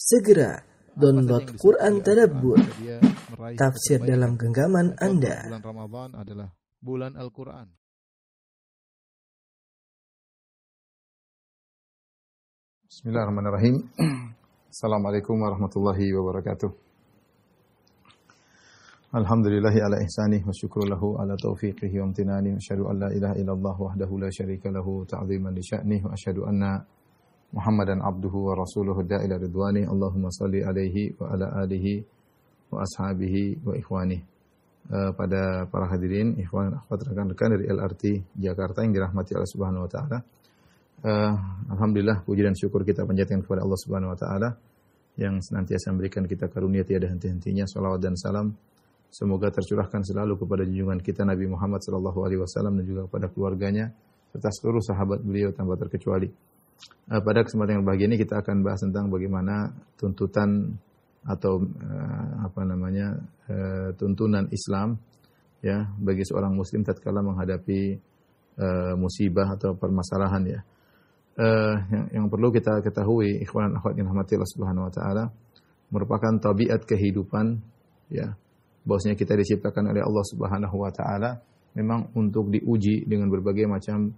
Segera download Quran Tadabbur, tafsir dalam genggaman Anda. Bulan Ramadan adalah bulan Al-Quran. Bismillahirrahmanirrahim. Assalamualaikum warahmatullahi wabarakatuh. Alhamdulillahi ala ihsanih wa syukru lahu ala taufiqihi wa amtinani wa syahadu an la ilaha illallah wahdahu la syarika lahu ta'ziman li sya'nih wa syahadu anna Muhammadan abduhu wa rasuluhu da'ila ridwani Allahumma salli alaihi wa ala alihi wa ashabihi wa ikhwani uh, pada para hadirin ikhwan akhwat rekan-rekan dari LRT Jakarta yang dirahmati Allah Subhanahu wa taala uh, alhamdulillah puji dan syukur kita panjatkan kepada Allah Subhanahu wa taala yang senantiasa memberikan kita karunia tiada henti-hentinya salawat dan salam semoga tercurahkan selalu kepada junjungan kita Nabi Muhammad sallallahu alaihi wasallam dan juga kepada keluarganya serta seluruh sahabat beliau tanpa terkecuali. Eh, pada kesempatan yang bahagia ini kita akan bahas tentang bagaimana tuntutan atau uh, apa namanya uh, tuntunan Islam ya bagi seorang muslim tatkala menghadapi uh, musibah atau permasalahan ya. Uh, yang, yang perlu kita ketahui ikhwan akhwat yang rahmati Allah Subhanahu wa taala merupakan tabiat kehidupan ya. Bahwasanya kita diciptakan oleh Allah Subhanahu wa taala memang untuk diuji dengan berbagai macam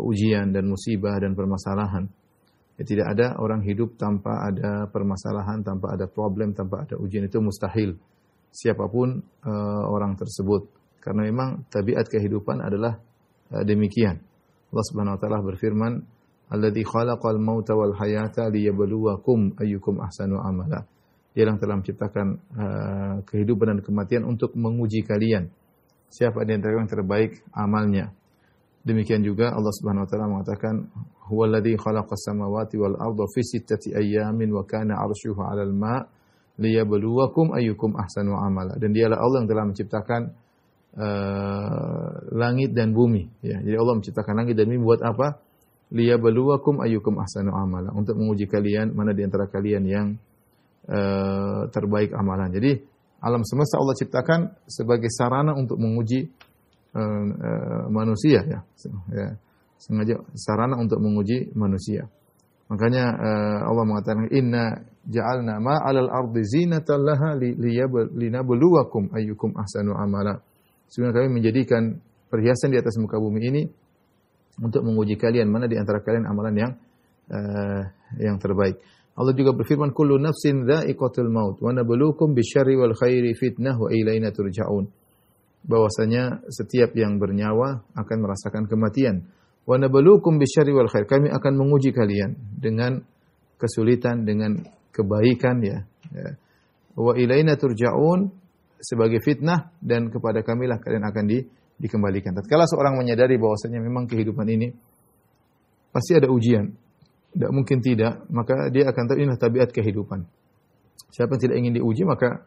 ujian dan musibah dan permasalahan. Ya, tidak ada orang hidup tanpa ada permasalahan, tanpa ada problem, tanpa ada ujian itu mustahil. Siapapun uh, orang tersebut, karena memang tabiat kehidupan adalah uh, demikian. Allah Subhanahu Wa Taala berfirman, "Alladhi khalaqal mauta wal hayata liyabluwakum ayyukum ahsanu amala." Dia yang telah menciptakan uh, kehidupan dan kematian untuk menguji kalian. Siapa di antara yang terbaik amalnya? Demikian juga Allah Subhanahu wa taala mengatakan huwallazi khalaqas samawati wal arda fi sittati ayyamin wa kana 'arsyuhu 'alal ma' liyabluwakum ayyukum ahsanu amala. Dan dialah Allah yang telah menciptakan uh, langit dan bumi ya. Jadi Allah menciptakan langit dan bumi buat apa? Liyabluwakum ayyukum ahsanu amala. Untuk menguji kalian mana di antara kalian yang uh, terbaik amalan. Jadi alam semesta Allah ciptakan sebagai sarana untuk menguji uh, manusia ya. ya. Sengaja sarana untuk menguji manusia. Makanya uh, Allah mengatakan inna ja'alna ma 'alal ardi zinatan laha linabluwakum ayyukum ahsanu amala. Sebenarnya kami menjadikan perhiasan di atas muka bumi ini untuk menguji kalian mana di antara kalian amalan yang uh, yang terbaik. Allah juga berfirman kullu nafsin dha'iqatul maut wa nabluwakum bisyarri wal khairi fitnah wa ilaina turja'un bahwasanya setiap yang bernyawa akan merasakan kematian. Wa nabluukum bisyarri wal khair. Kami akan menguji kalian dengan kesulitan dengan kebaikan ya. ya. Wa ilaina turja'un sebagai fitnah dan kepada kamilah kalian akan di, dikembalikan. Tatkala seorang menyadari bahwasanya memang kehidupan ini pasti ada ujian. Tidak mungkin tidak, maka dia akan tahu inilah tabiat kehidupan. Siapa yang tidak ingin diuji maka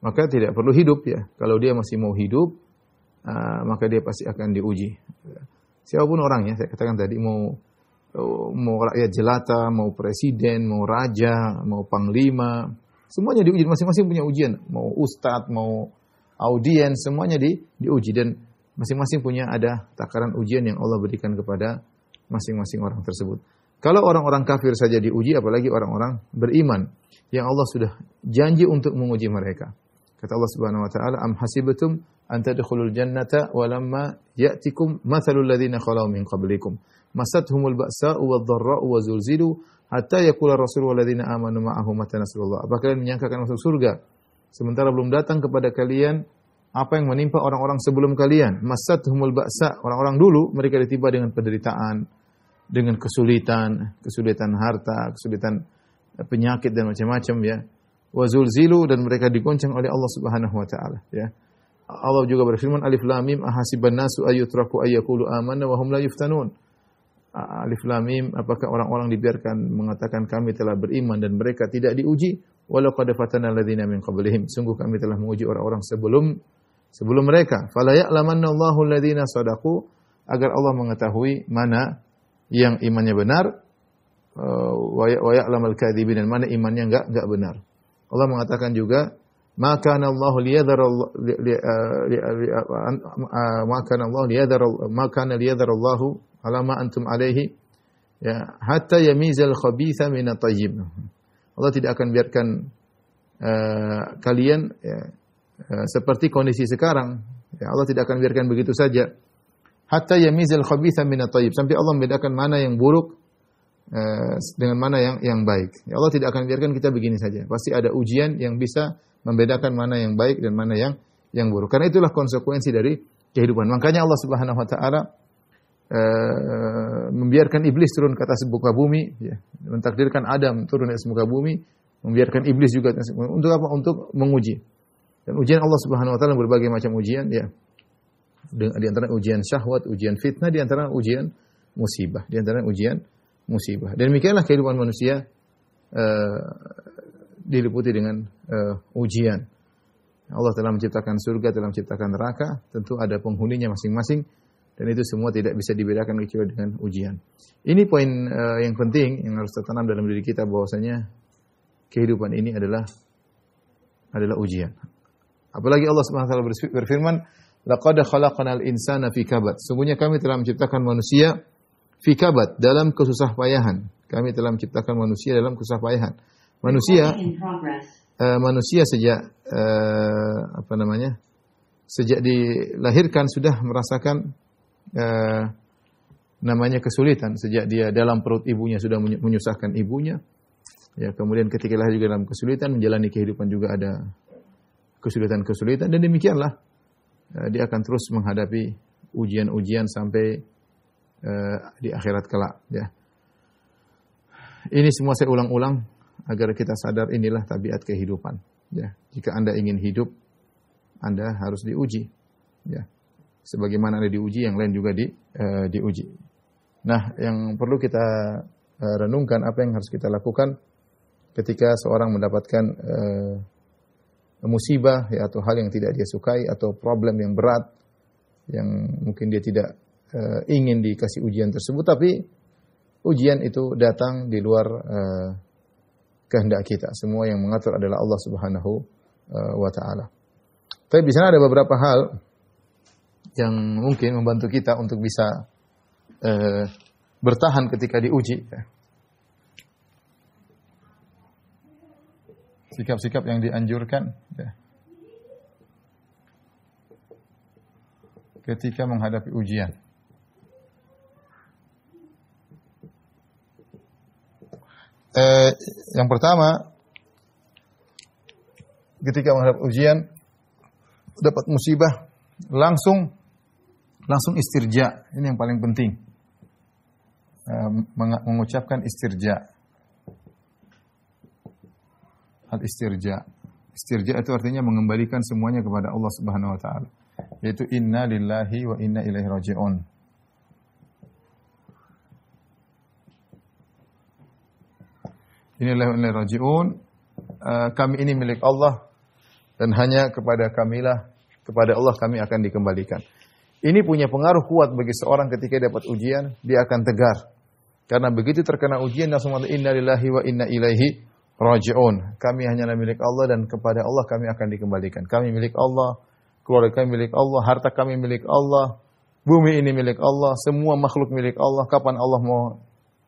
maka tidak perlu hidup ya. Kalau dia masih mau hidup, uh, maka dia pasti akan diuji. Siapapun orangnya, saya katakan tadi mau oh, mau rakyat jelata, mau presiden, mau raja, mau panglima, semuanya diuji. Masing-masing punya ujian. Mau ustadz, mau audiens, semuanya di, diuji dan masing-masing punya ada takaran ujian yang Allah berikan kepada masing-masing orang tersebut. Kalau orang-orang kafir saja diuji, apalagi orang-orang beriman yang Allah sudah janji untuk menguji mereka. Kata Allah Subhanahu wa taala, "Am hasibatum an tadkhulul jannata wa lamma ya'tikum mathalul ladzina khalaw min qablikum masathumul ba'sa wa dharra wa zulzilu hatta yaqula ar rasul wal ladzina amanu ma'ahu mata nasrullah." Apa kalian menyangka akan masuk surga sementara belum datang kepada kalian apa yang menimpa orang-orang sebelum kalian? Masathumul ba'sa, orang-orang dulu mereka ditimpa dengan penderitaan, dengan kesulitan, kesulitan harta, kesulitan eh, penyakit dan macam-macam ya wa dan mereka digoncang oleh Allah Subhanahu wa taala ya. Allah juga berfirman alif lam mim ahasiban nasu ayutraku ayaqulu amanna wa hum la yuftanun. Alif lam mim apakah orang-orang dibiarkan mengatakan kami telah beriman dan mereka tidak diuji walau qad fatana alladziina min qablihim sungguh kami telah menguji orang-orang sebelum sebelum mereka fala ya'lamanna Allahu alladziina sadaqu agar Allah mengetahui mana yang imannya benar uh, ya, wa ya'lamal kadhibin dan mana imannya enggak enggak benar Allah mengatakan juga, maka Allah liyadhar eh, eh, eh, maka Allah liyadhar maka liyadhar Allah alama antum alaihi ya hatta yamizal khabitha min at-tayyib. Allah tidak akan biarkan uh, kalian ya, uh, seperti kondisi sekarang. Ya, Allah tidak akan biarkan begitu saja. Hatta yamizal khabitha min at-tayyib. Sampai Allah membedakan mana yang buruk Eh, dengan mana yang yang baik. Ya Allah tidak akan biarkan kita begini saja. Pasti ada ujian yang bisa membedakan mana yang baik dan mana yang yang buruk. Karena itulah konsekuensi dari kehidupan. Makanya Allah Subhanahu wa taala uh, membiarkan iblis turun ke atas muka bumi, ya, mentakdirkan Adam turun ke atas muka bumi, membiarkan iblis juga untuk apa? Untuk menguji. Dan ujian Allah Subhanahu wa taala berbagai macam ujian, ya. Di antara ujian syahwat, ujian fitnah, di antara ujian musibah, di antara ujian musibah. Dan demikianlah kehidupan manusia uh, diliputi dengan uh, ujian. Allah telah menciptakan surga, telah menciptakan neraka, tentu ada penghuninya masing-masing dan itu semua tidak bisa dibedakan kecuali dengan ujian. Ini poin uh, yang penting yang harus tertanam dalam diri kita bahwasanya kehidupan ini adalah adalah ujian. Apalagi Allah Subhanahu wa taala berfirman, "Laqad khalaqnal insana fi kabad." Sungguhnya kami telah menciptakan manusia fikabat dalam kesusah payahan. Kami telah menciptakan manusia dalam kesusah payahan. Manusia uh, manusia sejak uh, apa namanya? sejak dilahirkan sudah merasakan uh, namanya kesulitan sejak dia dalam perut ibunya sudah menyusahkan ibunya. Ya, kemudian ketika lahir juga dalam kesulitan, menjalani kehidupan juga ada kesulitan-kesulitan dan demikianlah dia akan terus menghadapi ujian-ujian sampai Eh, di akhirat kelak ya. Ini semua saya ulang-ulang agar kita sadar inilah tabiat kehidupan ya. Jika Anda ingin hidup Anda harus diuji ya. Sebagaimana Anda diuji yang lain juga di uh, diuji. Nah, yang perlu kita uh, renungkan apa yang harus kita lakukan ketika seorang mendapatkan uh, musibah ya atau hal yang tidak dia sukai atau problem yang berat yang mungkin dia tidak uh, ingin dikasih ujian tersebut, tapi ujian itu datang di luar uh, kehendak kita. Semua yang mengatur adalah Allah Subhanahu eh, wa taala. Tapi di sana ada beberapa hal yang mungkin membantu kita untuk bisa uh, bertahan ketika diuji. Sikap-sikap yang dianjurkan. Ya. Ketika menghadapi ujian. eh, yang pertama ketika menghadap ujian dapat musibah langsung langsung istirja ini yang paling penting eh, mengucapkan istirja hal istirja istirja itu artinya mengembalikan semuanya kepada Allah Subhanahu wa taala yaitu inna lillahi wa inna ilaihi rajiun Inilah ini rajiun. Eh, kami ini milik Allah dan hanya kepada kamilah kepada Allah kami akan dikembalikan. Ini punya pengaruh kuat bagi seorang ketika dapat ujian, dia akan tegar. Karena begitu terkena ujian langsung mengatakan inna lillahi wa inna ilaihi rajiun. Kami hanyalah milik Allah dan kepada Allah kami akan dikembalikan. Kami milik Allah, keluarga kami milik Allah, harta kami milik Allah, bumi ini milik Allah, semua makhluk milik Allah. Kapan Allah mau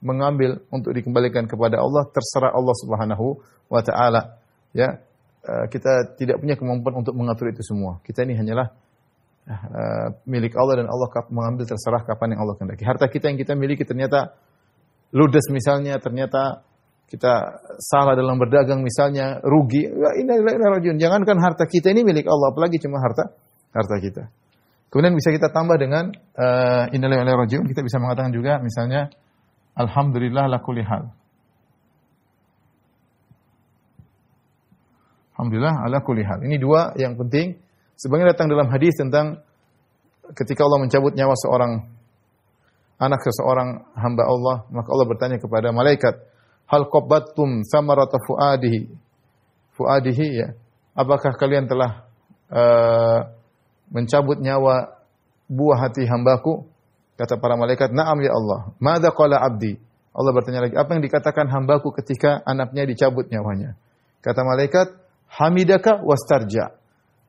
mengambil untuk dikembalikan kepada Allah terserah Allah Subhanahu wa taala. Ya, eh, kita tidak punya kemampuan untuk mengatur itu semua. Kita ini hanyalah eh, milik Allah dan Allah mengambil terserah kapan yang Allah kehendaki. Harta kita yang kita miliki ternyata ludes misalnya, ternyata kita salah dalam berdagang misalnya, rugi. Ya, ini adalah Jangankan harta kita ini milik Allah, apalagi cuma harta harta kita. Kemudian bisa kita tambah dengan uh, eh, innalillahi rajun. Kita bisa mengatakan juga misalnya Alhamdulillah la kulli hal. Alhamdulillah ala kulli hal. Ini dua yang penting. Sebagian datang dalam hadis tentang ketika Allah mencabut nyawa seorang anak seseorang hamba Allah, maka Allah bertanya kepada malaikat, "Hal qabattum samarata fuadihi?" Fuadihi ya. Apakah kalian telah uh, mencabut nyawa buah hati hambaku? Kata para malaikat, "Na'am ya Allah." Mada qala abdi? Allah bertanya lagi, "Apa yang dikatakan hambaku ketika anaknya dicabut nyawanya?" Kata malaikat, "Hamidaka wastarja."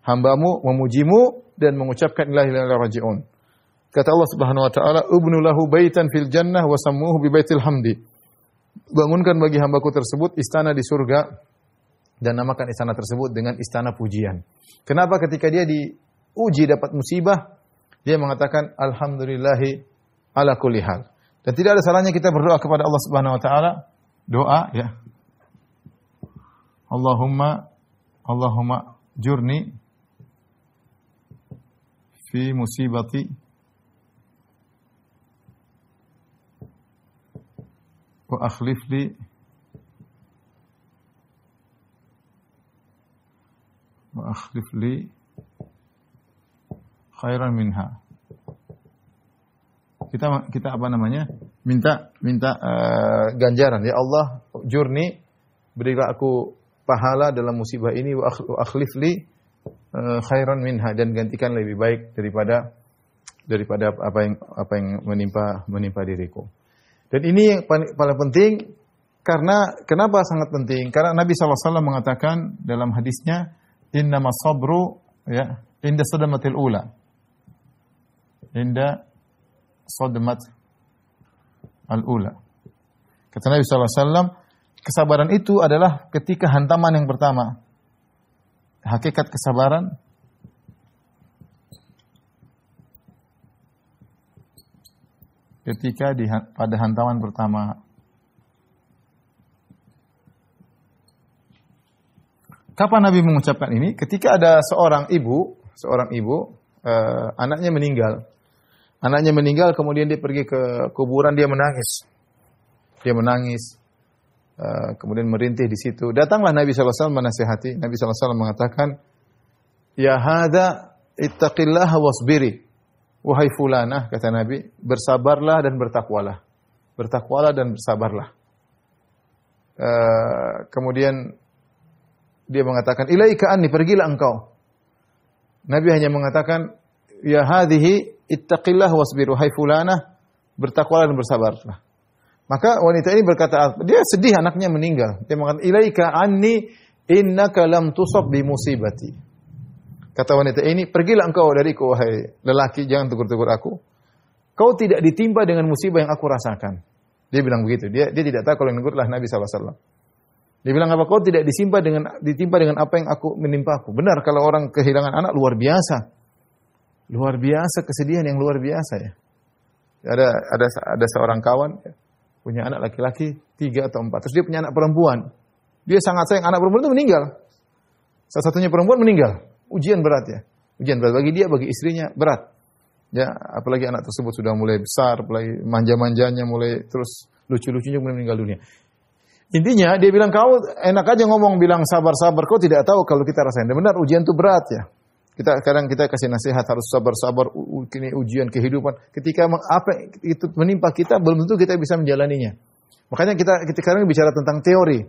Hambamu memujimu dan mengucapkan la ilaha illallah Kata Allah Subhanahu wa taala, "Ubnu lahu baitan fil jannah wa sammuhu bi baitil hamdi." Bangunkan bagi hambaku tersebut istana di surga dan namakan istana tersebut dengan istana pujian. Kenapa ketika dia diuji dapat musibah, dia mengatakan alhamdulillahi ala kulli hal. Dan tidak ada salahnya kita berdoa kepada Allah Subhanahu wa taala doa ya. Allahumma Allahumma jurni fi musibati wa akhlif li wa akhlif li khairan minha. Kita kita apa namanya? Minta minta uh, ganjaran ya Allah jurni berilah aku pahala dalam musibah ini wa akhlif eh, khairan minha dan gantikan lebih baik daripada daripada apa yang apa yang menimpa menimpa diriku. Dan ini yang paling penting karena kenapa sangat penting? Karena Nabi SAW mengatakan dalam hadisnya, Inna masabru ya inda sadamatil ula inda sodmat al-ula. Kata Nabi SAW, kesabaran itu adalah ketika hantaman yang pertama. Hakikat kesabaran ketika di, pada hantaman pertama. Kapan Nabi mengucapkan ini? Ketika ada seorang ibu, seorang ibu, eh, anaknya meninggal. Anaknya meninggal, kemudian dia pergi ke kuburan, dia menangis. Dia menangis, eh, kemudian merintih di situ. Datanglah Nabi SAW menasihati. Nabi SAW mengatakan, Ya hada ittaqillaha wasbiri. Wahai fulanah, kata Nabi, bersabarlah dan bertakwalah. Bertakwalah dan bersabarlah. Eh, kemudian dia mengatakan, Ilaika anni, pergilah engkau. Nabi hanya mengatakan, ya hadhihi ittaqillah wasbiru hai fulanah bertakwalah dan bersabarlah. Maka wanita ini berkata, dia sedih anaknya meninggal. Dia mengatakan, ilaika anni innaka lam tusab bi musibati. Kata wanita ini, pergilah engkau dariku wahai lelaki, jangan tegur-tegur aku. Kau tidak ditimpa dengan musibah yang aku rasakan. Dia bilang begitu. Dia dia tidak tahu kalau yang negurlah Nabi SAW. Dia bilang apa? Kau tidak ditimpa dengan ditimpa dengan apa yang aku menimpa aku. Benar kalau orang kehilangan anak luar biasa. Luar biasa kesedihan yang luar biasa ya. Ada ada ada seorang kawan ya, punya anak laki-laki tiga atau empat. Terus dia punya anak perempuan. Dia sangat sayang anak perempuan itu meninggal. Salah satunya perempuan meninggal. Ujian berat ya. Ujian berat bagi dia, bagi istrinya berat. Ya, apalagi anak tersebut sudah mulai besar, mulai manja-manjanya, mulai terus lucu-lucunya kemudian meninggal dunia. Intinya dia bilang kau enak aja ngomong bilang sabar-sabar kau tidak tahu kalau kita rasain. Dan benar ujian itu berat ya. Kita kadang kita kasih nasihat harus sabar-sabar ini ujian kehidupan. Ketika apa itu menimpa kita belum tentu kita bisa menjalaninya. Makanya kita kita sekarang bicara tentang teori.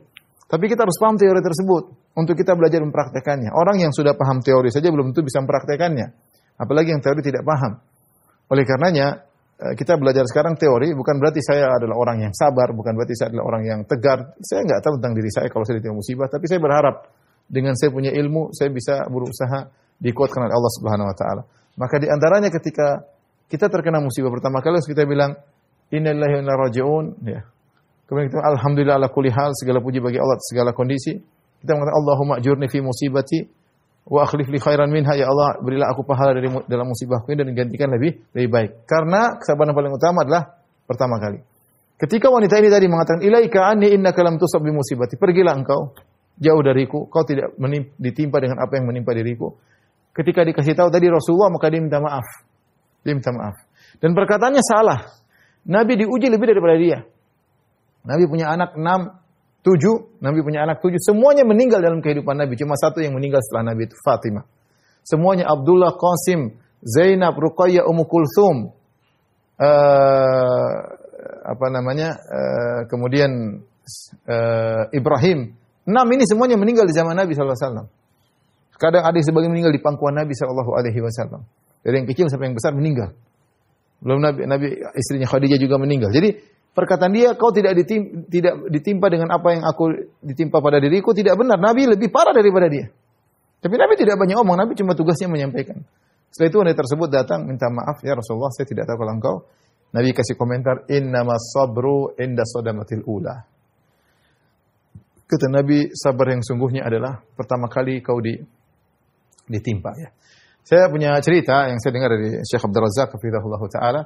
Tapi kita harus paham teori tersebut untuk kita belajar mempraktekannya. Orang yang sudah paham teori saja belum tentu bisa mempraktekannya. Apalagi yang teori tidak paham. Oleh karenanya e, kita belajar sekarang teori bukan berarti saya adalah orang yang sabar, bukan berarti saya adalah orang yang tegar. Saya nggak tahu tentang diri saya kalau saya ditimpa musibah, tapi saya berharap dengan saya punya ilmu saya bisa berusaha dikuatkan oleh Allah Subhanahu wa taala. Maka di antaranya ketika kita terkena musibah pertama kali harus kita bilang innallahi wa inna rajiun ya. Kemudian kita alhamdulillah ala kulli hal segala puji bagi Allah segala kondisi. Kita mengatakan Allahumma ajurni fi musibati wa akhlif li khairan minha ya Allah berilah aku pahala dari dalam musibahku ini dan gantikan lebih lebih baik. Karena kesabaran paling utama adalah pertama kali. Ketika wanita ini tadi mengatakan ilaika anni innaka lam tusab bi musibati, pergilah engkau jauh dariku, kau tidak ditimpa dengan apa yang menimpa diriku. Ketika dikasih tahu tadi Rasulullah maka dia minta maaf. Dia minta maaf. Dan perkataannya salah. Nabi diuji lebih daripada dia. Nabi punya anak enam, tujuh. Nabi punya anak tujuh. Semuanya meninggal dalam kehidupan Nabi. Cuma satu yang meninggal setelah Nabi itu Fatimah. Semuanya Abdullah, Qasim, Zainab, Ruqayyah, Ummu Kulthum. Uh, apa namanya? Uh, kemudian uh, Ibrahim. Enam ini semuanya meninggal di zaman Nabi SAW. Kadang ada yang sebagian meninggal di pangkuan Nabi sallallahu Alaihi Wasallam. Dari yang kecil sampai yang besar meninggal. Belum Nabi, Nabi istrinya Khadijah juga meninggal. Jadi perkataan dia kau tidak ditimpa, tidak ditimpa dengan apa yang aku ditimpa pada diriku tidak benar. Nabi lebih parah daripada dia. Tapi Nabi tidak banyak omong. Nabi cuma tugasnya menyampaikan. Setelah itu wanita tersebut datang minta maaf ya Rasulullah saya tidak tahu kalau engkau. Nabi kasih komentar innama sabru inda sadamatil ula. Kata Nabi sabar yang sungguhnya adalah pertama kali kau di ditimpa ya. Saya punya cerita yang saya dengar dari Syekh Abdul Razak hafizahullah taala.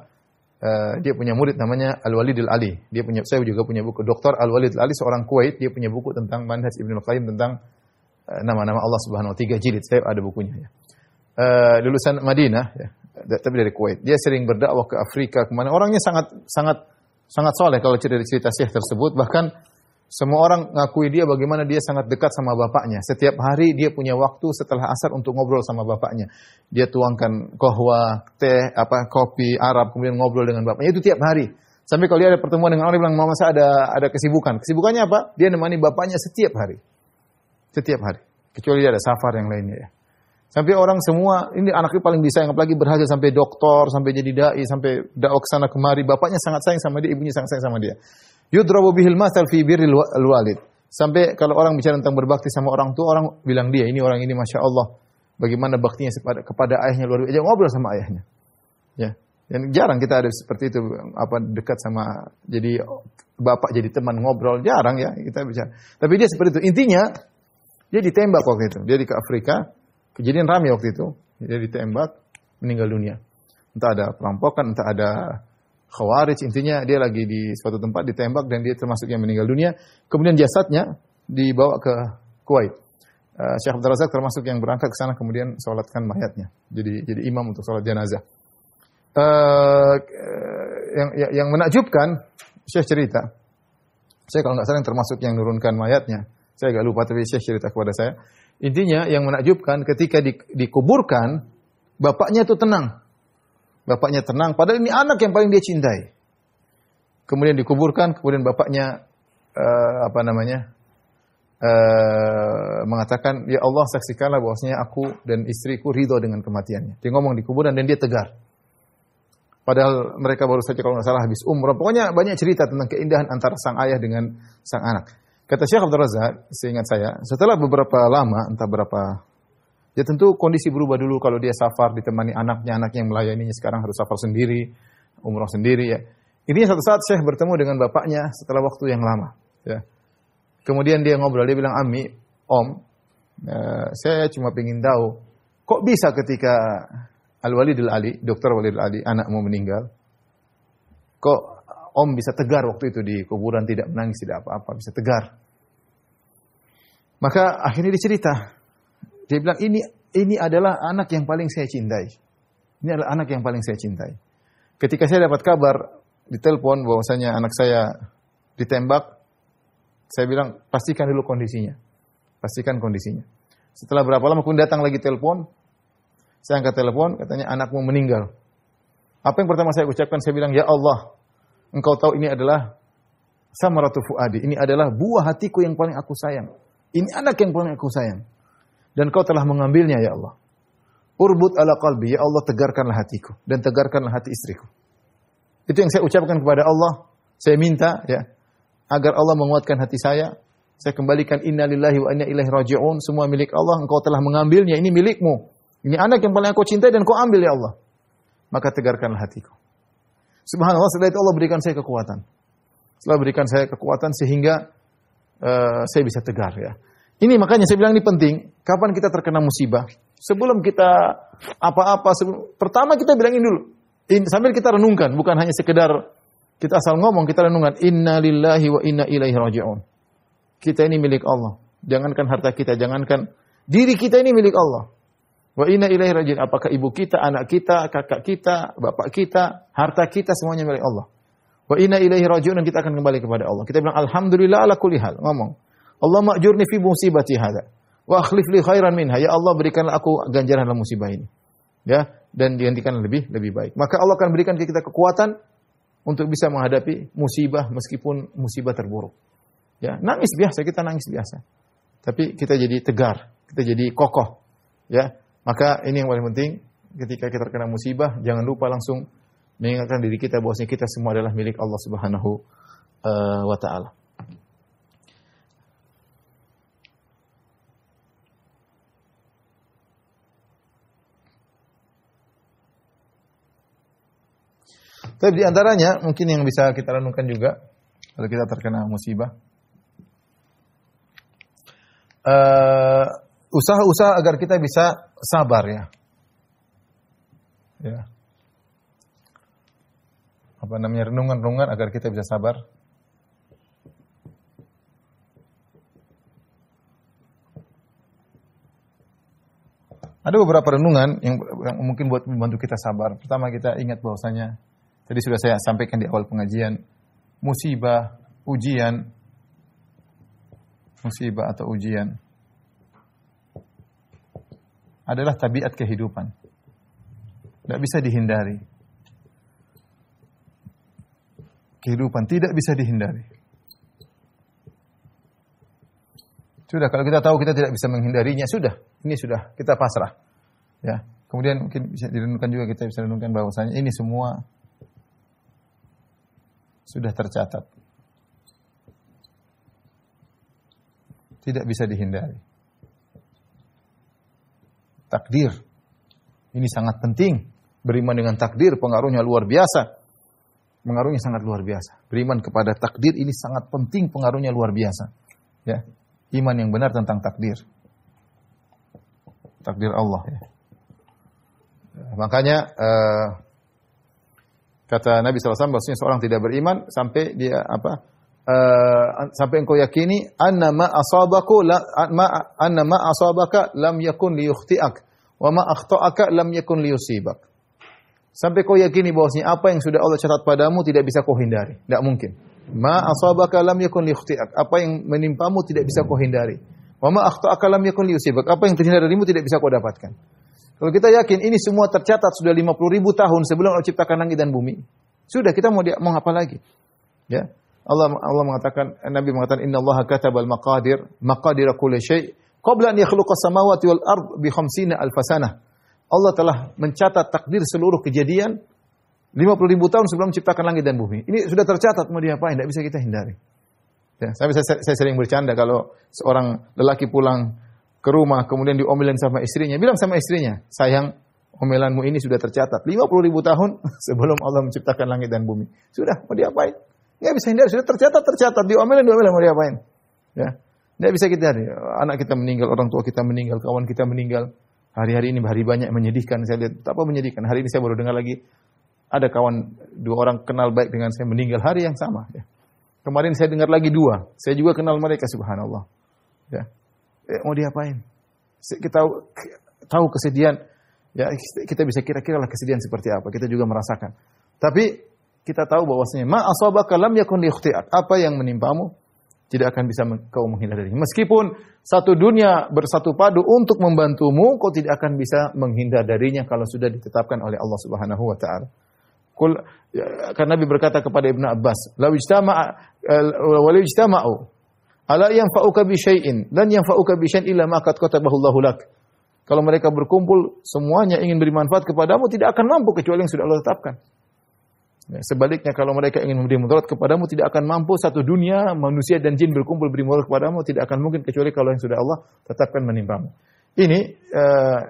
Uh, dia punya murid namanya Al-Walid Al-Ali. Dia punya saya juga punya buku Doktor Al-Walid Al-Ali seorang Kuwait, dia punya buku tentang Manhaj Ibnu Qayyim tentang eh, nama-nama uh, Allah Subhanahu wa taala jilid. Saya ada bukunya ya. Uh, lulusan Madinah ya, tapi dari Kuwait. Dia sering berdakwah ke Afrika kemana. Orangnya sangat sangat sangat soleh kalau cerita cerita Syekh tersebut bahkan semua orang ngakui dia bagaimana dia sangat dekat sama bapaknya. Setiap hari dia punya waktu setelah asar untuk ngobrol sama bapaknya. Dia tuangkan kohwa, teh, apa kopi Arab, kemudian ngobrol dengan bapaknya. Itu tiap hari. Sampai kalau dia ada pertemuan dengan orang, dia bilang, Mama saya ada, ada kesibukan. Kesibukannya apa? Dia nemani bapaknya setiap hari. Setiap hari. Kecuali dia ada safar yang lainnya ya. Sampai orang semua, ini anaknya paling bisa, yang apalagi berhasil sampai doktor, sampai jadi da'i, sampai dakwah sana kemari. Bapaknya sangat sayang sama dia, ibunya sangat sayang sama dia. Yudrabu bihil masal fi birril walid. Sampai kalau orang bicara tentang berbakti sama orang tua, orang bilang dia ini orang ini masya Allah. Bagaimana baktinya kepada, kepada ayahnya luar biasa. ngobrol sama ayahnya. Ya. Dan jarang kita ada seperti itu apa dekat sama jadi bapak jadi teman ngobrol jarang ya kita bicara. Tapi dia seperti itu. Intinya dia ditembak waktu itu. Dia di ke Afrika. Kejadian ramai waktu itu. Dia ditembak meninggal dunia. Entah ada perampokan, entah ada khawarij intinya dia lagi di suatu tempat ditembak dan dia termasuk yang meninggal dunia kemudian jasadnya dibawa ke Kuwait uh, Syekh Abdul Razak termasuk yang berangkat ke sana kemudian sholatkan mayatnya jadi jadi imam untuk sholat jenazah uh, yang, yang menakjubkan Syekh cerita saya kalau nggak salah yang termasuk yang nurunkan mayatnya saya agak lupa tapi Syekh cerita kepada saya intinya yang menakjubkan ketika di, dikuburkan bapaknya itu tenang bapaknya tenang, padahal ini anak yang paling dia cintai. Kemudian dikuburkan, kemudian bapaknya uh, apa namanya? Uh, mengatakan, "Ya Allah, saksikanlah bahwasanya aku dan istriku ridho dengan kematiannya." Dia ngomong di kuburan dan dia tegar. Padahal mereka baru saja kalau nggak salah habis umroh. Pokoknya banyak cerita tentang keindahan antara sang ayah dengan sang anak. Kata Syekh Abdul Razak, seingat saya, setelah beberapa lama, entah berapa Ya tentu kondisi berubah dulu kalau dia safar ditemani anaknya, anak yang melayaninya sekarang harus safar sendiri, umroh sendiri ya. Ini satu saat Syekh bertemu dengan bapaknya setelah waktu yang lama. Ya. Kemudian dia ngobrol, dia bilang, Ami, Om, eh, saya cuma ingin tahu, kok bisa ketika Al-Walidul Ali, dokter Walidul Ali, anakmu meninggal, kok Om bisa tegar waktu itu di kuburan, tidak menangis, tidak apa-apa, bisa tegar. Maka akhirnya dicerita, dia bilang ini ini adalah anak yang paling saya cintai. Ini adalah anak yang paling saya cintai. Ketika saya dapat kabar di ditelepon bahwasanya anak saya ditembak, saya bilang pastikan dulu kondisinya. Pastikan kondisinya. Setelah berapa lama pun datang lagi telepon, saya angkat telepon, katanya anakmu meninggal. Apa yang pertama saya ucapkan? Saya bilang, "Ya Allah, Engkau tahu ini adalah samaratu fuadi. Ini adalah buah hatiku yang paling aku sayang. Ini anak yang paling aku sayang." dan kau telah mengambilnya ya Allah. Urbut ala qalbi, ya Allah tegarkanlah hatiku dan tegarkanlah hati istriku. Itu yang saya ucapkan kepada Allah. Saya minta ya agar Allah menguatkan hati saya. Saya kembalikan innalillahi wa inna ilaihi rajiun, semua milik Allah, engkau telah mengambilnya, ini milikmu. Ini anak yang paling aku cintai dan kau ambil ya Allah. Maka tegarkanlah hatiku. Subhanallah setelah itu Allah berikan saya kekuatan. Setelah berikan saya kekuatan sehingga uh, saya bisa tegar ya. Ini makanya saya bilang ini penting. Kapan kita terkena musibah? Sebelum kita apa-apa, sebelum pertama kita bilangin dulu. In, sambil kita renungkan, bukan hanya sekedar kita asal ngomong, kita renungkan. Inna lillahi wa inna ilaihi raji'un. Kita ini milik Allah. Jangankan harta kita, jangankan diri kita ini milik Allah. Wa inna ilaihi raji'un. Apakah ibu kita, anak kita, kakak kita, bapak kita, harta kita semuanya milik Allah. Wa inna ilaihi raji'un dan kita akan kembali kepada Allah. Kita bilang alhamdulillah ala kulli Ngomong. Allah ma'jurni fi musibati hadha. wa akhlif li khairan minha. Ya Allah berikanlah aku ganjaran dalam musibah ini. Ya, dan dihentikan lebih lebih baik. Maka Allah akan berikan kita kekuatan untuk bisa menghadapi musibah meskipun musibah terburuk. Ya, nangis biasa, kita nangis biasa. Tapi kita jadi tegar, kita jadi kokoh. Ya, maka ini yang paling penting ketika kita terkena musibah, jangan lupa langsung mengingatkan diri kita bahwasanya kita semua adalah milik Allah Subhanahu eh, wa taala. Tapi di antaranya mungkin yang bisa kita renungkan juga kalau kita terkena musibah. Eh, usaha-usaha agar kita bisa sabar ya. Ya. Apa namanya renungan-renungan agar kita bisa sabar. Ada beberapa renungan yang, yang mungkin buat membantu kita sabar. Pertama kita ingat bahwasanya Tadi sudah saya sampaikan di awal pengajian, musibah, ujian, musibah atau ujian adalah tabiat kehidupan. Tidak bisa dihindari. Kehidupan tidak bisa dihindari. Sudah, kalau kita tahu kita tidak bisa menghindarinya, sudah. Ini sudah, kita pasrah. Ya. Kemudian mungkin bisa direnungkan juga, kita bisa renungkan bahwasanya ini semua sudah tercatat. Tidak bisa dihindari. Takdir. Ini sangat penting. Beriman dengan takdir pengaruhnya luar biasa. Pengaruhnya sangat luar biasa. Beriman kepada takdir ini sangat penting pengaruhnya luar biasa. Ya. Iman yang benar tentang takdir. Takdir Allah ya. Makanya uh, Kata Nabi SAW bahwasanya seorang tidak beriman sampai dia apa? Uh, sampai engkau yakini anna ma asabaku la ma anna ma asabaka lam yakun liyukhti'ak wa ma akhta'aka lam yakun liyusibak. Sampai kau yakini bahwasanya apa yang sudah Allah catat padamu tidak bisa kau hindari, tidak mungkin. Ma asabaka lam yakun liyukhti'ak. Apa yang menimpamu tidak bisa kau hindari. Wa ma akhta'aka lam yakun liyusibak. Apa yang terhindar darimu tidak bisa kau dapatkan. Kalau kita yakin ini semua tercatat sudah 50 ribu tahun sebelum Allah ciptakan langit dan bumi. Sudah kita mau dia, mau apa lagi? Ya. Allah Allah mengatakan Nabi mengatakan inna Allah katabal maqadir maqadir kulli syai qabla an yakhluqa samawati wal ard bi khamsina alf sanah. Allah telah mencatat takdir seluruh kejadian 50 ribu tahun sebelum menciptakan langit dan bumi. Ini sudah tercatat mau diapain? Tidak bisa kita hindari. Ya, saya, saya, saya sering bercanda kalau seorang lelaki pulang ke rumah, kemudian diomelin sama istrinya. Bilang sama istrinya, sayang omelanmu ini sudah tercatat. 50 ribu tahun sebelum Allah menciptakan langit dan bumi. Sudah, mau diapain? Nggak bisa hindari, sudah tercatat, tercatat. Diomelin, diomelin, mau diapain? Ya. Nggak bisa kita hindari. Anak kita meninggal, orang tua kita meninggal, kawan kita meninggal. Hari-hari ini hari banyak menyedihkan. Saya lihat, apa menyedihkan? Hari ini saya baru dengar lagi, ada kawan, dua orang kenal baik dengan saya, meninggal hari yang sama. Ya. Kemarin saya dengar lagi dua. Saya juga kenal mereka, subhanallah. Ya. Ya, mau diapain? Kita tahu kesedihan. Ya, kita bisa kira-kira lah kesedihan seperti apa. Kita juga merasakan. Tapi kita tahu bahwasanya ma asabaka lam yakun likhti'at. Apa yang menimpamu tidak akan bisa kau menghindar dari. Meskipun satu dunia bersatu padu untuk membantumu, kau tidak akan bisa menghindar darinya kalau sudah ditetapkan oleh Allah Subhanahu wa taala. Kul, ya, karena Nabi berkata kepada Ibnu Abbas, "Lau ijtama'a walau eh, ijtama'u Ala yang fa'uka bi syai'in dan yang fa'uka bi syai'in illa ma qad katabahu lak. Kalau mereka berkumpul semuanya ingin beri manfaat kepadamu tidak akan mampu kecuali yang sudah Allah tetapkan. Ya, sebaliknya kalau mereka ingin memberi mudarat kepadamu tidak akan mampu satu dunia manusia dan jin berkumpul beri mudarat kepadamu tidak akan mungkin kecuali kalau yang sudah Allah tetapkan menimpamu. Ini e,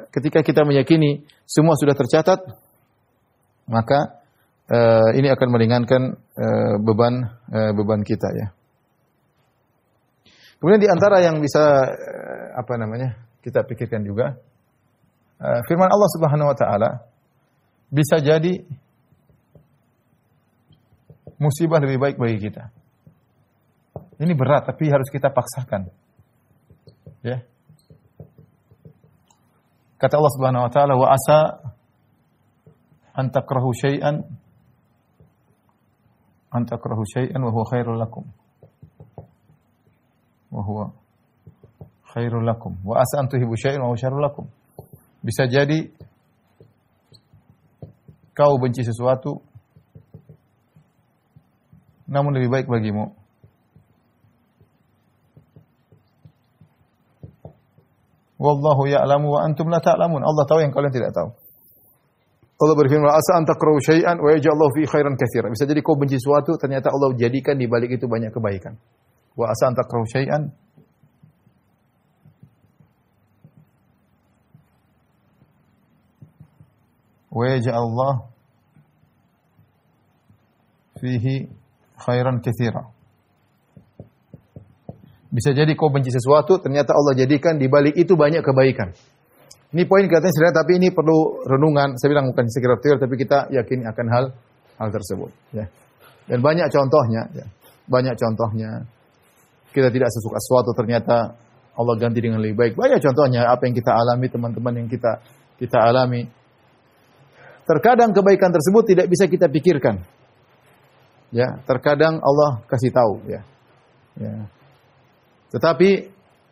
ketika kita meyakini semua sudah tercatat maka e, ini akan meringankan e, beban e, beban kita ya. Kemudian di antara yang bisa eh, apa namanya kita pikirkan juga eh, firman Allah Subhanahu wa taala bisa jadi musibah lebih baik bagi kita. Ini berat tapi harus kita paksakan. Ya. Kata Allah Subhanahu wa taala wa asa an takrahu syai'an an takrahu syai'an wa huwa khairul lakum wa huwa khairul lakum wa asa an tuhibbu syai'an wa syarrul lakum. Bisa jadi kau benci sesuatu namun lebih baik bagimu. Wallahu ya'lamu wa antum la ta'lamun. Allah tahu yang kalian tidak tahu. Allah berfirman, "Asa an taqra'u syai'an wa yaj'alallahu fi khairan katsira." Bisa jadi kau benci sesuatu, ternyata Allah jadikan di balik itu banyak kebaikan wa asa an takrahu syai'an wa yaj'al Allah fihi khairan katsira. Bisa jadi kau benci sesuatu, ternyata Allah jadikan di balik itu banyak kebaikan. Ini poin katanya sederhana, tapi ini perlu renungan. Saya bilang bukan sekedar teori, tapi kita yakin akan hal hal tersebut. Ya. Dan banyak contohnya, ya. banyak contohnya kita tidak sesuka sesuatu ternyata Allah ganti dengan lebih baik. Banyak contohnya apa yang kita alami teman-teman yang kita kita alami. Terkadang kebaikan tersebut tidak bisa kita pikirkan. Ya, terkadang Allah kasih tahu ya. ya. Tetapi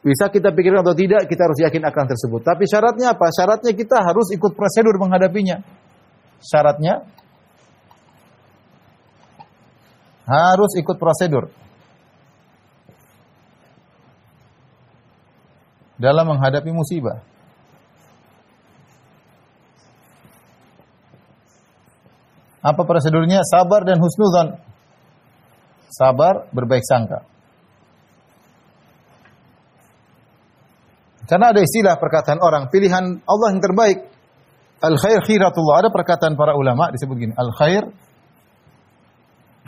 bisa kita pikirkan atau tidak, kita harus yakin akan tersebut. Tapi syaratnya apa? Syaratnya kita harus ikut prosedur menghadapinya. Syaratnya harus ikut prosedur. dalam menghadapi musibah. Apa prosedurnya? Sabar dan husnuzan. Sabar, berbaik sangka. Karena ada istilah perkataan orang, pilihan Allah yang terbaik. Al khair khiratullah. Ada perkataan para ulama disebut gini, al khair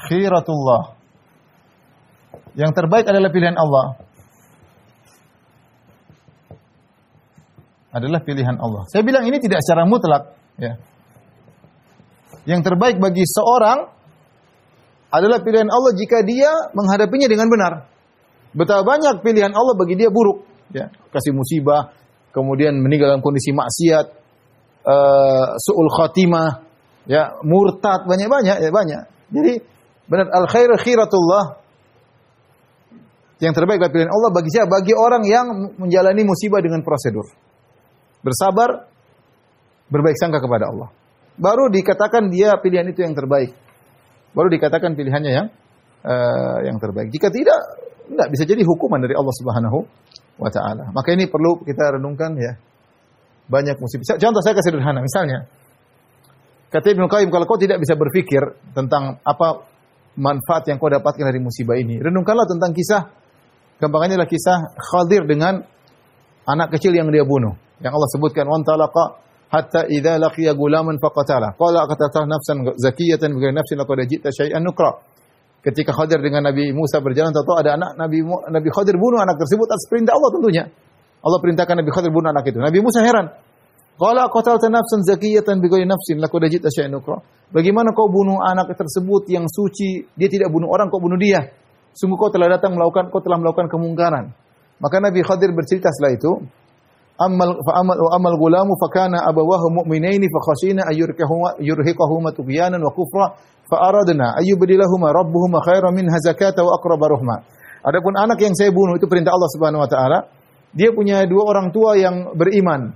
khiratullah. Yang terbaik adalah pilihan Allah. adalah pilihan Allah. Saya bilang ini tidak secara mutlak, ya. Yang terbaik bagi seorang adalah pilihan Allah jika dia menghadapinya dengan benar. Betapa banyak pilihan Allah bagi dia buruk, ya. Kasih musibah, kemudian meninggal dalam kondisi maksiat, uh, suul khatimah, ya, murtad banyak-banyak ya banyak. Jadi benar al khair khiratullah yang terbaik adalah pilihan Allah bagi siapa? Bagi orang yang menjalani musibah dengan prosedur bersabar, berbaik sangka kepada Allah. Baru dikatakan dia pilihan itu yang terbaik. Baru dikatakan pilihannya yang uh, yang terbaik. Jika tidak, tidak bisa jadi hukuman dari Allah Subhanahu wa taala. Maka ini perlu kita renungkan ya. Banyak musibah. Contoh saya kasih sederhana, misalnya kata Ibnu Qayyim kalau kau tidak bisa berpikir tentang apa manfaat yang kau dapatkan dari musibah ini, renungkanlah tentang kisah gampangnya adalah kisah Khadir dengan anak kecil yang dia bunuh. Yang Allah sebutkan wan talaqa hatta idza laqiya gulaman faqatala. Qala qatatah nafsan zakiyatan bi nafsin laqad jita syai'an nukra. Ketika Khadir dengan Nabi Musa berjalan, tahu ada anak Nabi Nabi Khadir bunuh anak tersebut atas perintah Allah tentunya. Allah perintahkan Nabi Khadir bunuh anak itu. Nabi Musa heran. Qala qatalta nafsan zakiyatan bi nafsin laqad jita syai'an nukra. Bagaimana kau bunuh anak tersebut yang suci? Dia tidak bunuh orang, kau bunuh dia. Sungguh kau telah datang melakukan kau telah melakukan kemungkaran. Maka Nabi Khadir bercerita setelah itu, amal fa amal wa amal gulamu fa kana abawahu mu'minaini fa khashina ayurkahuma yurhiquhuma tubyanan wa kufra fa aradna ayyubdilahuma rabbuhuma khairan min hazakata wa aqrab rahma adapun anak yang saya bunuh itu perintah Allah Subhanahu wa taala dia punya dua orang tua yang beriman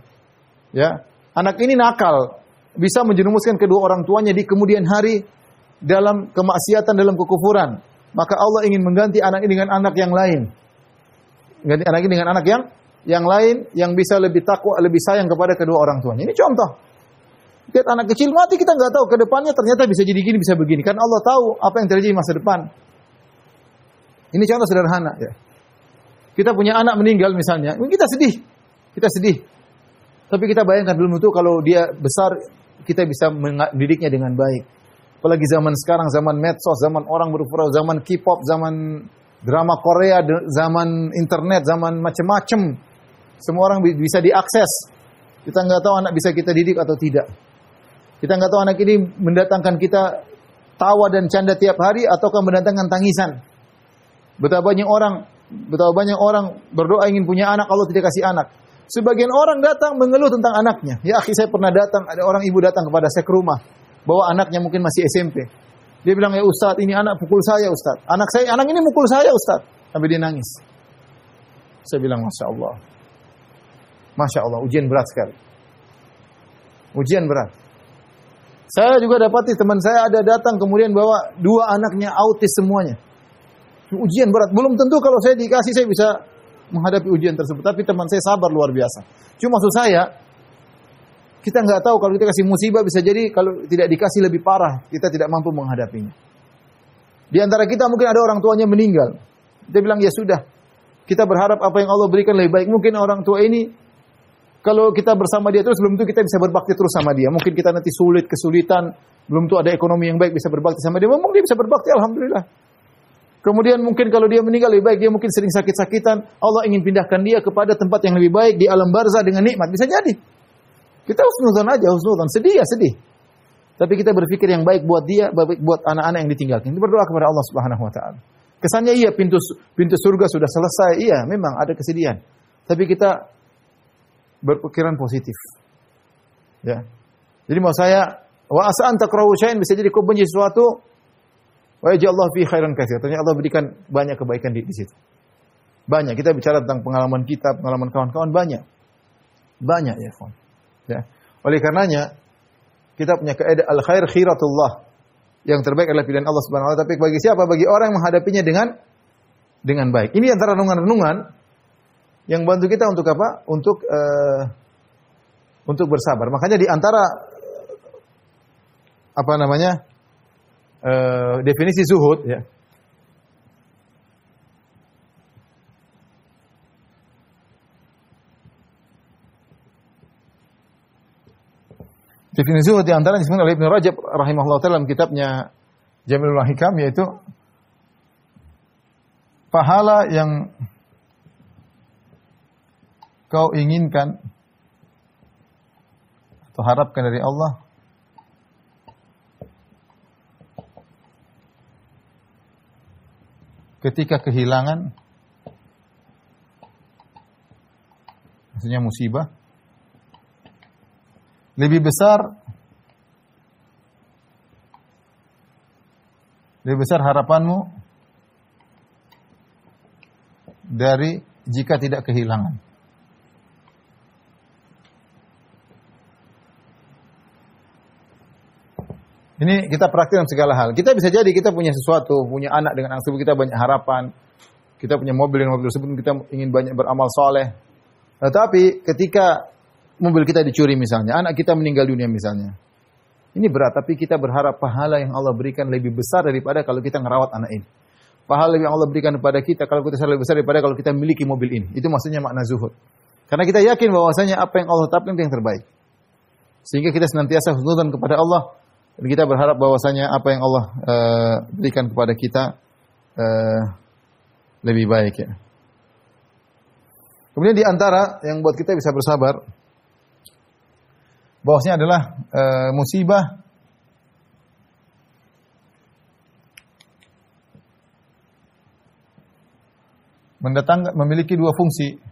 ya anak ini nakal bisa menjerumuskan kedua orang tuanya di kemudian hari dalam kemaksiatan dalam kekufuran maka Allah ingin mengganti anak ini dengan anak yang lain ganti anak ini dengan anak yang yang lain yang bisa lebih takwa, lebih sayang kepada kedua orang tuanya. Ini contoh. Lihat anak kecil mati kita nggak tahu ke depannya ternyata bisa jadi gini, bisa begini. Kan Allah tahu apa yang terjadi masa depan. Ini contoh sederhana ya. Kita punya anak meninggal misalnya, kita sedih. Kita sedih. Tapi kita bayangkan belum tentu kalau dia besar kita bisa mendidiknya dengan baik. Apalagi zaman sekarang, zaman medsos, zaman orang berpura, zaman K-pop, zaman drama Korea, zaman internet, zaman macam-macam. Semua orang bisa diakses. Kita nggak tahu anak bisa kita didik atau tidak. Kita nggak tahu anak ini mendatangkan kita tawa dan canda tiap hari ataukah mendatangkan tangisan. Betapa banyak orang, betapa banyak orang berdoa ingin punya anak, Allah tidak kasih anak. Sebagian orang datang mengeluh tentang anaknya. Ya, akhi saya pernah datang, ada orang ibu datang kepada saya ke rumah, Bahwa anaknya mungkin masih SMP. Dia bilang, "Ya Ustaz, ini anak pukul saya, Ustaz. Anak saya, anak ini mukul saya, Ustaz." Sampai dia nangis. Saya bilang, "Masya Allah." Masya Allah, ujian berat sekali. Ujian berat. Saya juga dapati teman saya ada datang kemudian bawa dua anaknya autis semuanya. Ujian berat. Belum tentu kalau saya dikasih saya bisa menghadapi ujian tersebut. Tapi teman saya sabar luar biasa. Cuma maksud saya, kita nggak tahu kalau kita kasih musibah bisa jadi kalau tidak dikasih lebih parah. Kita tidak mampu menghadapinya. Di antara kita mungkin ada orang tuanya meninggal. Dia bilang, ya sudah. Kita berharap apa yang Allah berikan lebih baik. Mungkin orang tua ini kalau kita bersama dia terus, belum tentu kita bisa berbakti terus sama dia. Mungkin kita nanti sulit, kesulitan, belum tuh ada ekonomi yang baik bisa berbakti sama dia. Mungkin dia bisa berbakti, Alhamdulillah. Kemudian mungkin kalau dia meninggal lebih baik dia mungkin sering sakit-sakitan. Allah ingin pindahkan dia kepada tempat yang lebih baik di alam barzah dengan nikmat. Bisa jadi. Kita husnudzan aja, husnudzan. Sedih ya, sedih. Tapi kita berpikir yang baik buat dia, baik buat anak-anak yang ditinggalkan. Kita berdoa kepada Allah Subhanahu wa taala. Kesannya iya pintu pintu surga sudah selesai, iya memang ada kesedihan. Tapi kita berpikiran positif. Ya. Jadi mau saya wa asa anta bisa jadi kau benci sesuatu wa Allah fi khairan katsir. Ternyata Allah berikan banyak kebaikan di, di situ. Banyak kita bicara tentang pengalaman kita, pengalaman kawan-kawan banyak. Banyak ya, kawan. Ya. Oleh karenanya kita punya keadaan al khair khiratullah. Yang terbaik adalah pilihan Allah Subhanahu wa taala. Tapi bagi siapa? Bagi orang yang menghadapinya dengan dengan baik. Ini antara renungan-renungan yang bantu kita untuk apa? Untuk uh, untuk bersabar. Makanya di antara apa namanya? Uh, definisi zuhud ya. Definisi zuhud di antara disebutkan oleh Ibn Rajab rahimahullah dalam kitabnya Jamilul Hikam yaitu pahala yang kau inginkan atau harapkan dari Allah ketika kehilangan maksudnya musibah lebih besar lebih besar harapanmu dari jika tidak kehilangan Ini kita praktik dalam segala hal. Kita bisa jadi kita punya sesuatu, punya anak dengan anak tersebut kita banyak harapan. Kita punya mobil dengan mobil tersebut kita ingin banyak beramal soleh. Tetapi ketika mobil kita dicuri misalnya, anak kita meninggal dunia misalnya. Ini berat, tapi kita berharap pahala yang Allah berikan lebih besar daripada kalau kita ngerawat anak ini. Pahala yang Allah berikan kepada kita kalau kita lebih besar daripada kalau kita miliki mobil ini. Itu maksudnya makna zuhud. Karena kita yakin bahwasanya apa yang Allah tetapkan itu yang terbaik. Sehingga kita senantiasa husnudzan kepada Allah kita berharap bahwasanya apa yang Allah uh, berikan kepada kita uh, lebih baik ya. Kemudian di antara yang buat kita bisa bersabar bahwasanya adalah uh, musibah mendatang memiliki dua fungsi.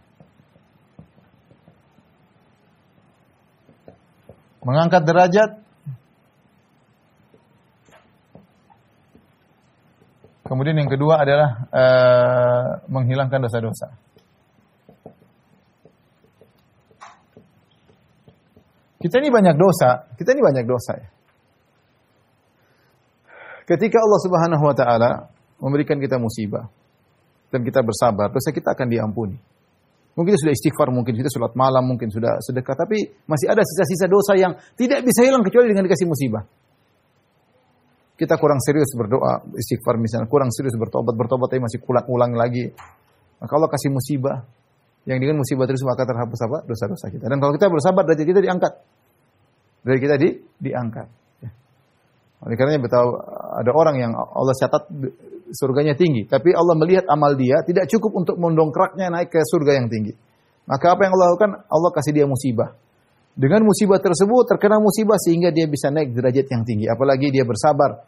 Mengangkat derajat Kemudian yang kedua adalah uh, menghilangkan dosa-dosa. Kita ini banyak dosa, kita ini banyak dosa ya. Ketika Allah Subhanahu wa taala memberikan kita musibah dan kita bersabar, dosa kita akan diampuni. Mungkin sudah istighfar, mungkin kita sholat malam, mungkin sudah sedekah, tapi masih ada sisa-sisa dosa yang tidak bisa hilang kecuali dengan dikasih musibah. Kita kurang serius berdoa, istighfar misalnya, kurang serius bertobat, bertobat tapi masih ulang ulang lagi. Maka Allah kasih musibah. Yang dengan musibah terus maka terhapus apa? Dosa-dosa kita. Dan kalau kita bersabar, derajat kita diangkat. Dari kita di, diangkat. Ya. Oleh karenanya betul ada orang yang Allah catat surganya tinggi, tapi Allah melihat amal dia tidak cukup untuk mendongkraknya naik ke surga yang tinggi. Maka apa yang Allah lakukan? Allah kasih dia musibah. Dengan musibah tersebut terkena musibah sehingga dia bisa naik derajat yang tinggi. Apalagi dia bersabar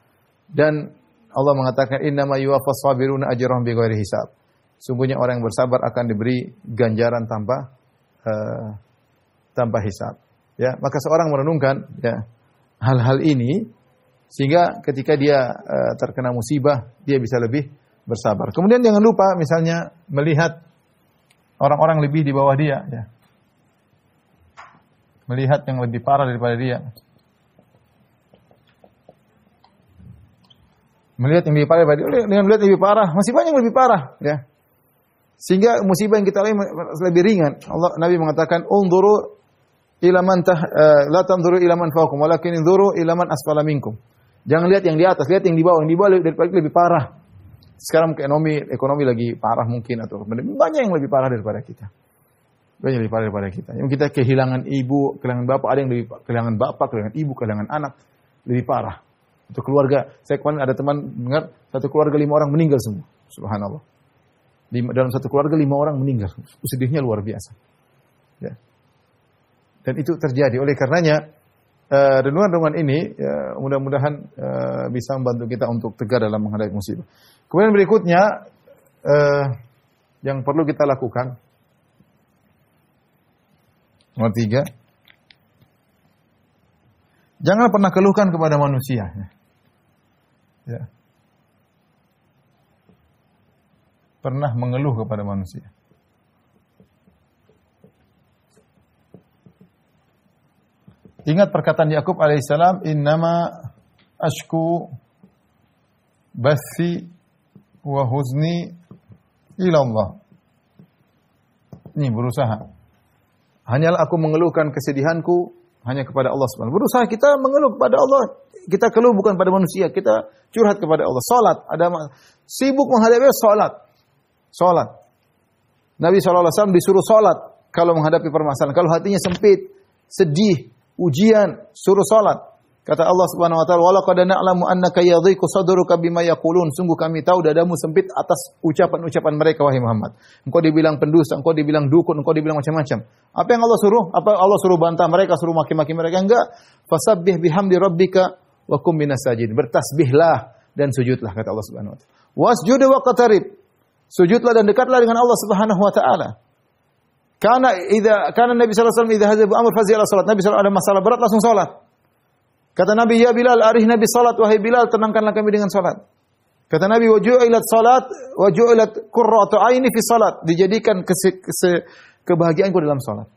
dan Allah mengatakan ma yuwaffas sabiruna ajrahum bighairi hisab. Sungguhnya orang yang bersabar akan diberi ganjaran tanpa uh, tanpa hisab. Ya, maka seorang merenungkan ya hal-hal ini sehingga ketika dia uh, terkena musibah dia bisa lebih bersabar. Kemudian jangan lupa misalnya melihat orang-orang lebih di bawah dia ya melihat yang lebih parah daripada dia. Melihat yang lebih parah daripada dia, dengan melihat yang lebih parah, masih banyak yang lebih parah, ya. Sehingga musibah yang kita alami lebih ringan. Allah Nabi mengatakan, "Unzuru ila man tah, uh, la tanzuru ila man fawqakum, walakin unzuru ila man asfala minkum." Jangan lihat yang di atas, lihat yang di bawah. Yang di bawah lebih, lebih parah. Sekarang ekonomi ekonomi lagi parah mungkin atau banyak yang lebih parah daripada kita banyak lebih parah daripada kita. Yang kita kehilangan ibu, kehilangan bapak, ada yang lebih kehilangan bapak, kehilangan ibu, kehilangan anak lebih parah. Untuk keluarga, saya kemarin ada teman dengar satu keluarga lima orang meninggal semua. Subhanallah. Lima, dalam satu keluarga lima orang meninggal. Sedihnya luar biasa. Ya. Dan itu terjadi. Oleh karenanya uh, renungan-renungan ini ya, mudah-mudahan uh, bisa membantu kita untuk tegar dalam menghadapi musibah. Kemudian berikutnya uh, yang perlu kita lakukan Nomor tiga, jangan pernah keluhkan kepada manusia. Ya. Pernah mengeluh kepada manusia. Ingat perkataan Yakub alaihissalam, "Innama ashku Basi Wahuzni huzni Ini berusaha. Hanyalah aku mengeluhkan kesedihanku hanya kepada Allah Subhanahu Berusaha kita mengeluh kepada Allah. Kita keluh bukan pada manusia, kita curhat kepada Allah. Salat ada sibuk menghadapi salat. Salat. Nabi sallallahu alaihi wasallam disuruh salat kalau menghadapi permasalahan. Kalau hatinya sempit, sedih, ujian, suruh salat. Kata Allah Subhanahu wa taala, "Wa laqad na'lamu annaka yadhiqu sadruka bima yaqulun." Sungguh kami tahu dadamu sempit atas ucapan-ucapan mereka wahai Muhammad. Engkau dibilang pendusta, engkau dibilang dukun, engkau dibilang macam-macam. Apa yang Allah suruh? Apa Allah suruh bantah mereka, suruh maki-maki mereka? Enggak. Fasabbih bihamdi rabbika wa kum minas sajid. Bertasbihlah dan sujudlah kata Allah Subhanahu wa taala. wasjudu wa Sujudlah dan dekatlah dengan Allah Subhanahu wa taala. Karena idza karena Nabi sallallahu alaihi wasallam idza hadza amr fazil salat. Nabi sallallahu ada masalah berat langsung salat. Kata Nabi, "Ya Bilal, arih Nabi salat wahai Bilal, tenangkanlah kami dengan salat." Kata Nabi, "Wa salat wa ju'ilat qurratu aini fi salat." Dijadikan ke kebahagiaanku dalam salat.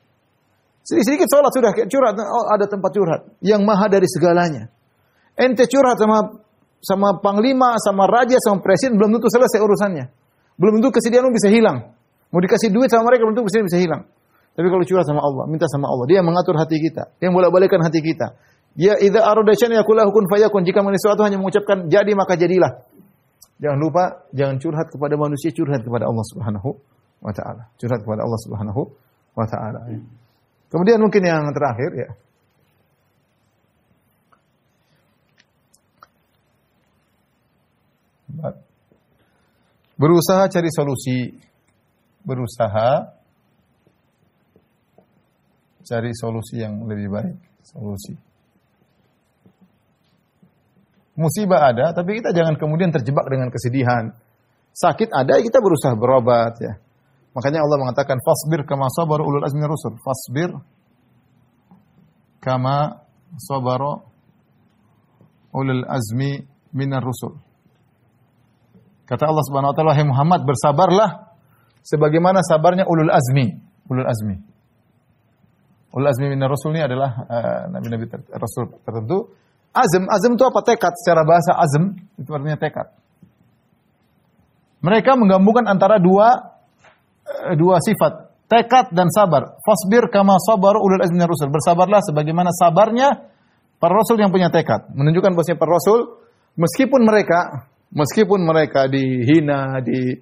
Sedikit-sedikit salat sudah kayak curhat, oh, ada tempat curhat yang maha dari segalanya. Ente curhat sama sama panglima, sama raja, sama presiden belum tentu selesai urusannya. Belum tentu kesedihanmu bisa hilang. Mau dikasih duit sama mereka belum tentu kesedihan bisa hilang. Tapi kalau curhat sama Allah, minta sama Allah, dia yang mengatur hati kita, dia yang bolak-balikan hati kita. Ya idza arada syai'an yaqulahu kun fayakun. Jika mengenai sesuatu hanya mengucapkan jadi maka jadilah. Jangan lupa jangan curhat kepada manusia, curhat kepada Allah Subhanahu wa taala. Curhat kepada Allah Subhanahu wa taala. Kemudian mungkin yang terakhir ya. Berusaha cari solusi. Berusaha cari solusi yang lebih baik. Solusi. Musibah ada, tapi kita jangan kemudian terjebak dengan kesedihan. Sakit ada, ya kita berusaha berobat ya. Makanya Allah mengatakan fasbir kama sabar ulul azmi rusul. Fasbir kama sabarul ulul azmi minar rusul. Kata Allah Subhanahu wa taala, "Hai Muhammad, bersabarlah sebagaimana sabarnya ulul azmi." Ulul azmi. Ulul azmi minar rusul ini adalah eh, nabi-nabi uh, rasul tertentu Azam, azam itu apa? Tekad secara bahasa azam itu artinya tekad. Mereka menggabungkan antara dua eh, dua sifat, tekad dan sabar. Fasbir kama sabar ulul azmi rusul. Bersabarlah sebagaimana sabarnya para rasul yang punya tekad. Menunjukkan bahwasanya para rasul meskipun mereka meskipun mereka dihina, di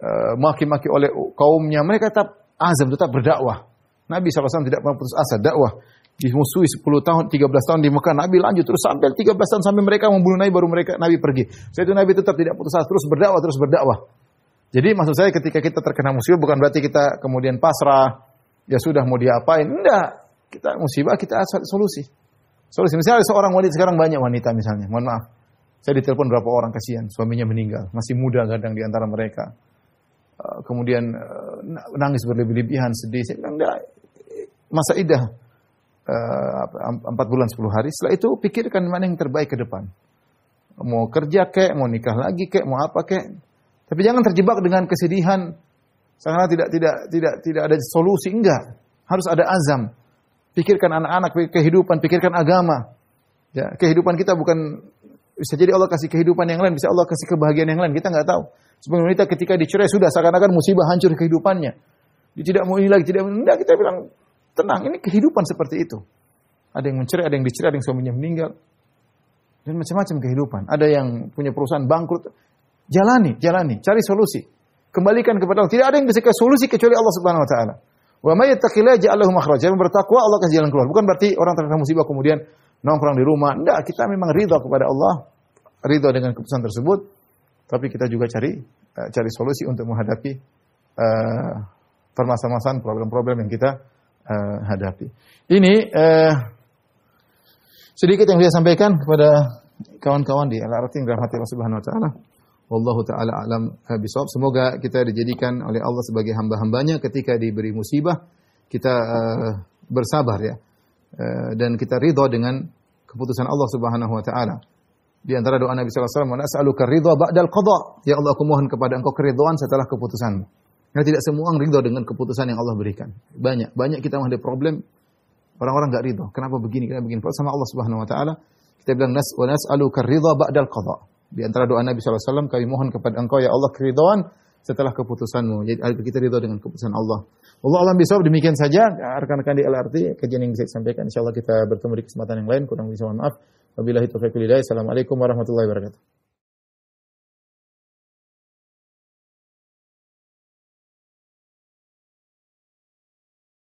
uh, maki-maki oleh kaumnya, mereka tetap azam, tetap berdakwah. Nabi SAW tidak pernah putus asa dakwah dimusuhi 10 tahun, 13 tahun di Mekah. Nabi lanjut terus sampai 13 tahun sampai mereka membunuh Nabi baru mereka Nabi pergi. Saya itu Nabi tetap tidak putus asa terus berdakwah terus berdakwah. Jadi maksud saya ketika kita terkena musibah bukan berarti kita kemudian pasrah ya sudah mau diapain. Enggak. Kita musibah kita asal solusi. Solusi misalnya seorang wanita sekarang banyak wanita misalnya. Mohon maaf. Saya ditelepon berapa orang kasihan suaminya meninggal, masih muda kadang di antara mereka. Eh, kemudian eh, nangis berlebih-lebihan, sedih. Saya bilang, enggak, masa idah Eh, empat bulan sepuluh hari. Setelah itu pikirkan mana yang terbaik ke depan. Mau kerja kek, mau nikah lagi kek, mau apa kek. Tapi jangan terjebak dengan kesedihan. Karena tidak tidak tidak tidak ada solusi enggak. Harus ada azam. Pikirkan anak-anak, kehidupan, pikirkan agama. Ya, kehidupan kita bukan bisa jadi Allah kasih kehidupan yang lain, bisa Allah kasih kebahagiaan yang lain. Kita nggak tahu. Sebagai wanita ketika dicerai sudah seakan-akan musibah hancur kehidupannya. Dia tidak mau ini lagi, tidak mau. ini Enggak, kita bilang Tenang, ini kehidupan seperti itu. Ada yang mencerai, ada yang dicerai, ada yang suaminya meninggal. Dan macam-macam kehidupan. Ada yang punya perusahaan bangkrut. Jalani, jalani, cari solusi. Kembalikan kepada Allah. Tidak ada yang bisa ke solusi kecuali Allah Subhanahu wa taala. Wa may yattaqillaha ja'alahu makhraja. Yang bertakwa Allah kasih jalan keluar. Bukan berarti orang terkena musibah kemudian nongkrong di rumah. Enggak, kita memang ridha kepada Allah. Ridha dengan keputusan tersebut. Tapi kita juga cari eh, cari solusi untuk menghadapi uh, eh, permasalahan problem-problem yang kita uh, hadapi. Ini uh, sedikit yang saya sampaikan kepada kawan-kawan di LRT yang dirahmati Allah Subhanahu wa taala. Wallahu taala alam eh, bisawab. Semoga kita dijadikan oleh Allah sebagai hamba-hambanya ketika diberi musibah kita uh, bersabar ya. Uh, dan kita ridha dengan keputusan Allah Subhanahu wa taala. Di antara doa Nabi sallallahu alaihi wasallam, "Nas'aluka ridha ba'dal qada." Ya Allah, aku mohon kepada Engkau keridhaan setelah keputusanmu. Karena ya, tidak semua orang ridho dengan keputusan yang Allah berikan. Banyak, banyak kita menghadapi problem orang-orang nggak ridho. Kenapa begini? Kenapa begini? Sama Allah Subhanahu Wa Taala kita bilang nas wa nas'aluka ridha ba'dal qada. Di antara doa Nabi SAW, kami mohon kepada engkau ya Allah keridhaan setelah keputusanmu. Jadi eh, kita ridho dengan keputusan Allah. Allah alam Bisa, demikian saja ya, rekan-rekan di LRT kajian yang bisa saya sampaikan. Insyaallah kita bertemu di kesempatan yang lain. Kurang bisa mohon maaf. Wabillahi taufiq Assalamualaikum warahmatullahi wabarakatuh.